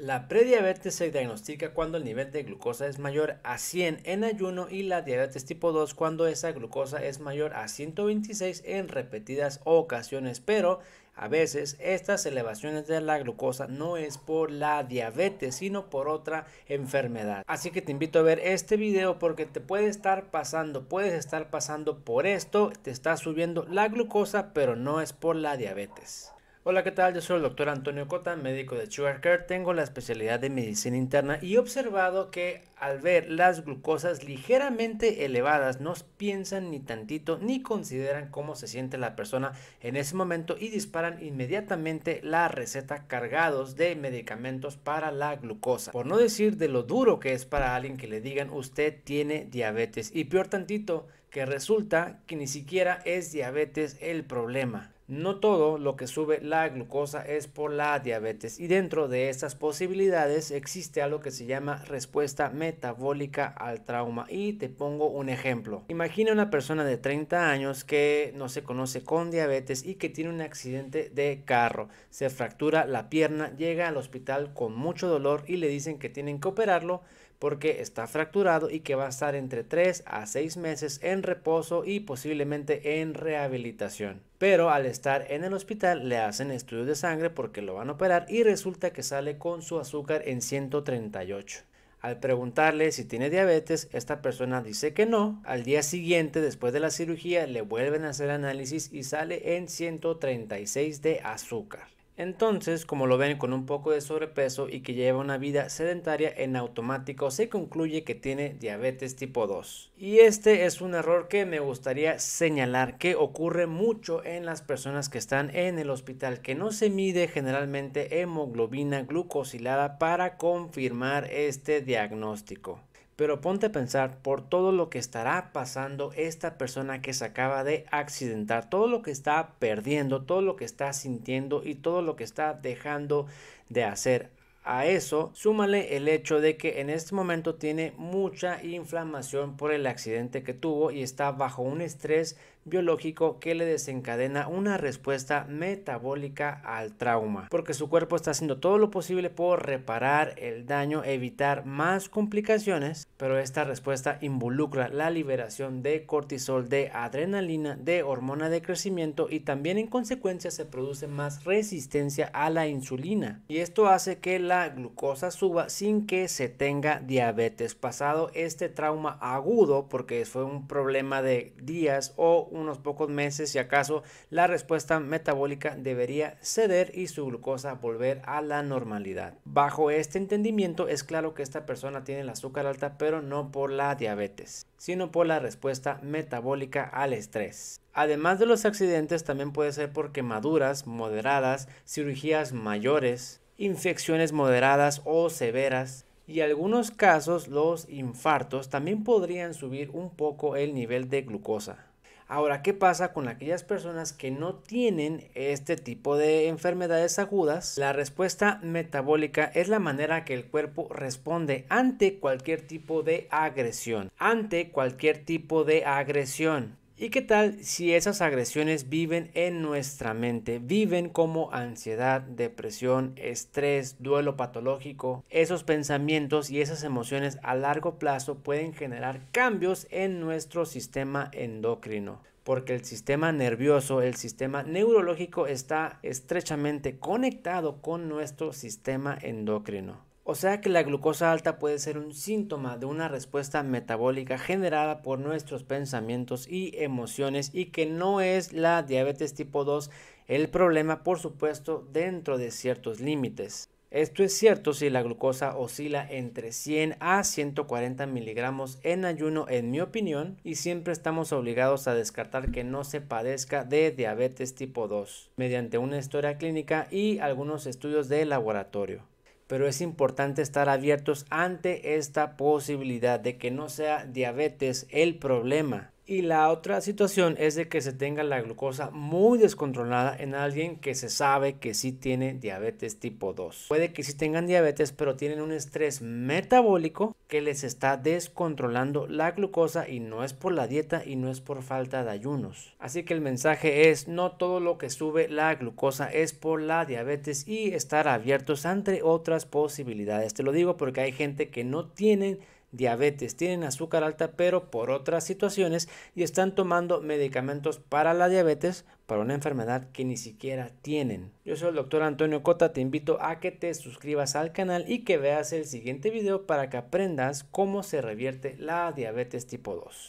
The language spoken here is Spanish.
La prediabetes se diagnostica cuando el nivel de glucosa es mayor a 100 en ayuno y la diabetes tipo 2 cuando esa glucosa es mayor a 126 en repetidas ocasiones, pero a veces estas elevaciones de la glucosa no es por la diabetes, sino por otra enfermedad. Así que te invito a ver este video porque te puede estar pasando, puedes estar pasando por esto, te está subiendo la glucosa, pero no es por la diabetes. Hola, ¿qué tal? Yo soy el doctor Antonio Cota, médico de Care. Tengo la especialidad de medicina interna y he observado que al ver las glucosas ligeramente elevadas, no piensan ni tantito ni consideran cómo se siente la persona en ese momento y disparan inmediatamente la receta cargados de medicamentos para la glucosa. Por no decir de lo duro que es para alguien que le digan usted tiene diabetes y peor tantito que resulta que ni siquiera es diabetes el problema. No todo lo que sube la glucosa es por la diabetes y dentro de estas posibilidades existe algo que se llama respuesta metabólica al trauma y te pongo un ejemplo. Imagina una persona de 30 años que no se conoce con diabetes y que tiene un accidente de carro, se fractura la pierna, llega al hospital con mucho dolor y le dicen que tienen que operarlo porque está fracturado y que va a estar entre 3 a 6 meses en reposo y posiblemente en rehabilitación. Pero al estar en el hospital le hacen estudios de sangre porque lo van a operar y resulta que sale con su azúcar en 138. Al preguntarle si tiene diabetes, esta persona dice que no. Al día siguiente, después de la cirugía, le vuelven a hacer análisis y sale en 136 de azúcar. Entonces, como lo ven con un poco de sobrepeso y que lleva una vida sedentaria, en automático se concluye que tiene diabetes tipo 2. Y este es un error que me gustaría señalar que ocurre mucho en las personas que están en el hospital, que no se mide generalmente hemoglobina glucosilada para confirmar este diagnóstico. Pero ponte a pensar por todo lo que estará pasando esta persona que se acaba de accidentar, todo lo que está perdiendo, todo lo que está sintiendo y todo lo que está dejando de hacer. A eso, súmale el hecho de que en este momento tiene mucha inflamación por el accidente que tuvo y está bajo un estrés biológico que le desencadena una respuesta metabólica al trauma, porque su cuerpo está haciendo todo lo posible por reparar el daño, evitar más complicaciones, pero esta respuesta involucra la liberación de cortisol, de adrenalina, de hormona de crecimiento y también en consecuencia se produce más resistencia a la insulina y esto hace que la glucosa suba sin que se tenga diabetes. Pasado este trauma agudo, porque fue un problema de días o unos pocos meses, si acaso, la respuesta metabólica debería ceder y su glucosa volver a la normalidad. Bajo este entendimiento es claro que esta persona tiene el azúcar alta, pero no por la diabetes, sino por la respuesta metabólica al estrés. Además de los accidentes, también puede ser por quemaduras moderadas, cirugías mayores, infecciones moderadas o severas y algunos casos los infartos también podrían subir un poco el nivel de glucosa. Ahora, ¿qué pasa con aquellas personas que no tienen este tipo de enfermedades agudas? La respuesta metabólica es la manera que el cuerpo responde ante cualquier tipo de agresión. Ante cualquier tipo de agresión. ¿Y qué tal si esas agresiones viven en nuestra mente? Viven como ansiedad, depresión, estrés, duelo patológico. Esos pensamientos y esas emociones a largo plazo pueden generar cambios en nuestro sistema endocrino porque el sistema nervioso, el sistema neurológico está estrechamente conectado con nuestro sistema endocrino. O sea que la glucosa alta puede ser un síntoma de una respuesta metabólica generada por nuestros pensamientos y emociones y que no es la diabetes tipo 2 el problema, por supuesto, dentro de ciertos límites. Esto es cierto si la glucosa oscila entre 100 a 140 miligramos en ayuno, en mi opinión, y siempre estamos obligados a descartar que no se padezca de diabetes tipo 2 mediante una historia clínica y algunos estudios de laboratorio pero es importante estar abiertos ante esta posibilidad de que no sea diabetes el problema, y la otra situación es de que se tenga la glucosa muy descontrolada en alguien que se sabe que sí tiene diabetes tipo 2. Puede que sí tengan diabetes, pero tienen un estrés metabólico que les está descontrolando la glucosa y no es por la dieta y no es por falta de ayunos. Así que el mensaje es no todo lo que sube la glucosa es por la diabetes y estar abiertos ante otras posibilidades. Te lo digo porque hay gente que no tienen diabetes, tienen azúcar alta pero por otras situaciones y están tomando medicamentos para la diabetes, para una enfermedad que ni siquiera tienen. Yo soy el doctor Antonio Cota, te invito a que te suscribas al canal y que veas el siguiente video para que aprendas cómo se revierte la diabetes tipo 2.